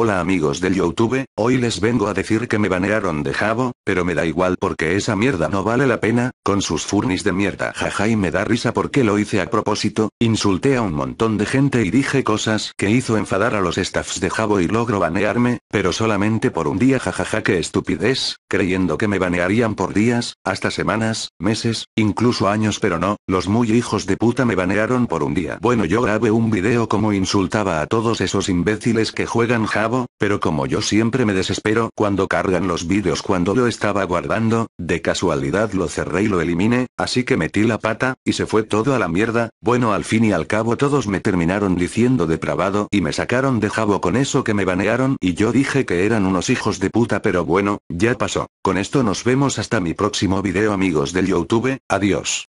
Hola amigos del Youtube, hoy les vengo a decir que me banearon de Jabo, pero me da igual porque esa mierda no vale la pena, con sus furnis de mierda jaja y me da risa porque lo hice a propósito, insulté a un montón de gente y dije cosas que hizo enfadar a los staffs de Jabo y logro banearme, pero solamente por un día jajaja que estupidez, creyendo que me banearían por días, hasta semanas, meses, incluso años pero no, los muy hijos de puta me banearon por un día. Bueno, yo grabé un video como insultaba a todos esos imbéciles que juegan Jabo, pero como yo siempre me desespero cuando cargan los vídeos cuando lo estaba guardando, de casualidad lo cerré y lo eliminé, así que metí la pata, y se fue todo a la mierda. Bueno, al fin y al cabo todos me terminaron diciendo depravado y me sacaron de Jabo con eso que me banearon y yo dije que eran unos hijos de puta, pero bueno, ya pasó. Con esto nos vemos hasta mi próximo video amigos del YouTube, adiós.